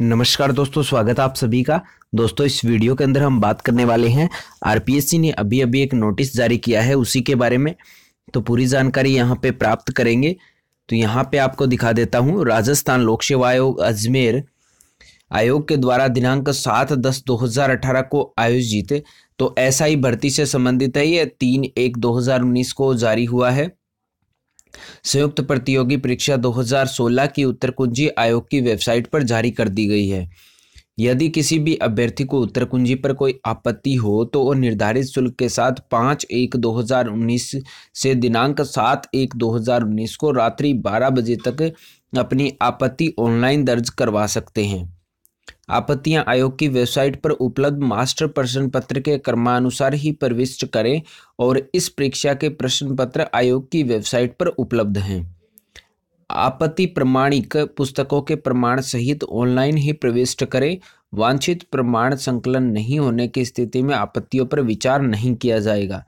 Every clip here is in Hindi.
नमस्कार दोस्तों स्वागत आप सभी का दोस्तों इस वीडियो के अंदर हम बात करने वाले हैं आरपीएससी ने अभी अभी एक नोटिस जारी किया है उसी के बारे में तो पूरी जानकारी यहाँ पे प्राप्त करेंगे तो यहाँ पे आपको दिखा देता हूँ राजस्थान लोक सेवा आयोग अजमेर आयोग के द्वारा दिनांक सात दस दो हज़ार अठारह को आयोजित तो ऐसा ही भर्ती से संबंधित है ये तीन एक दो हज़ार उन्नीस को जारी हुआ है संयुक्त प्रतियोगी परीक्षा 2016 की उत्तर कुंजी आयोग की वेबसाइट पर जारी कर दी गई है यदि किसी भी अभ्यर्थी को उत्तर कुंजी पर कोई आपत्ति हो तो वह निर्धारित शुल्क के साथ पाँच एक 2019 से दिनांक सात एक 2019 को रात्रि 12 बजे तक अपनी आपत्ति ऑनलाइन दर्ज करवा सकते हैं आपत्तियां आयोग की वेबसाइट पर उपलब्ध मास्टर प्रश्न पत्र के क्रमानुसार ही प्रविष्ट करें और इस परीक्षा के प्रश्न पत्र आयोग की वेबसाइट पर उपलब्ध हैं आपत्ति प्रमाणिक पुस्तकों के प्रमाण सहित ऑनलाइन ही प्रविष्ट करें वांछित प्रमाण संकलन नहीं होने की स्थिति में आपत्तियों पर विचार नहीं किया जाएगा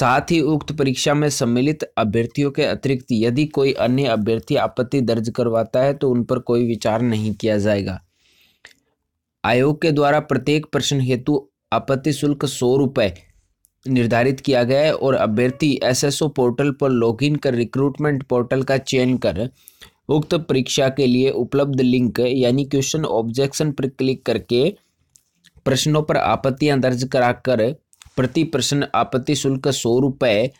साथ ही उक्त परीक्षा में सम्मिलित अभ्यर्थियों के अतिरिक्त यदि कोई अन्य अभ्यर्थी आपत्ति दर्ज करवाता है तो उन पर कोई विचार नहीं किया जाएगा आयोग के द्वारा प्रत्येक प्रश्न हेतु आपत्ति शुल्क सौ रुपये निर्धारित किया गया है और अभ्यर्थी एसएसओ पोर्टल पर लॉगिन कर रिक्रूटमेंट पोर्टल का चयन कर उक्त परीक्षा के लिए उपलब्ध लिंक यानी क्वेश्चन ऑब्जेक्शन पर क्लिक करके प्रश्नों पर आपत्तियां दर्ज कराकर प्रति प्रश्न आपत्ति शुल्क सौ रुपये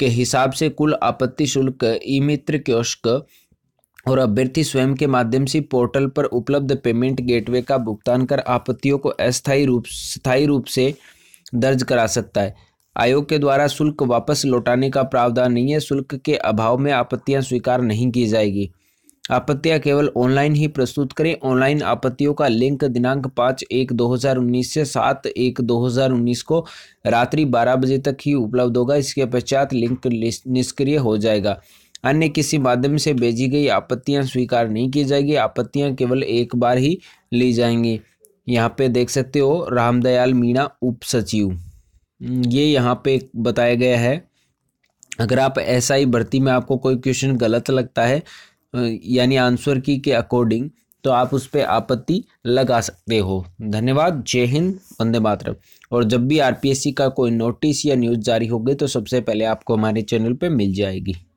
के हिसाब से कुल आपत्ति शुल्क ई मित्र क्योश्क और अभ्यर्थी स्वयं के माध्यम से पोर्टल पर उपलब्ध पेमेंट गेटवे का भुगतान कर आपत्तियों को अस्थायी रूप स्थायी रूप से दर्ज करा सकता है आयोग के द्वारा शुल्क वापस लौटाने का प्रावधान नहीं है शुल्क के अभाव में आपत्तियां स्वीकार नहीं की जाएगी आपत्तियां केवल ऑनलाइन ही प्रस्तुत करें ऑनलाइन आपत्तियों का लिंक दिनांक पाँच एक दो हज़ार उन्नीस से सात एक दो हज़ार उन्नीस को रात्रि बारह बजे तक ही उपलब्ध होगा इसके पश्चात लिंक निष्क्रिय हो जाएगा अन्य किसी माध्यम से भेजी गई आपत्तियां स्वीकार नहीं की जाएगी आपत्तियां केवल एक बार ही ली जाएंगी यहाँ पे देख सकते हो रामदयाल मीणा उप सचिव हम्म, ये यहाँ पे बताया गया है अगर आप ऐसा ही भर्ती में आपको कोई क्वेश्चन गलत लगता है यानी आंसर की के अकॉर्डिंग तो आप उस पर आपत्ति लगा सकते हो धन्यवाद जय हिंद वंदे मातरम और जब भी आरपीएससी का कोई नोटिस या न्यूज़ जारी होगी तो सबसे पहले आपको हमारे चैनल पे मिल जाएगी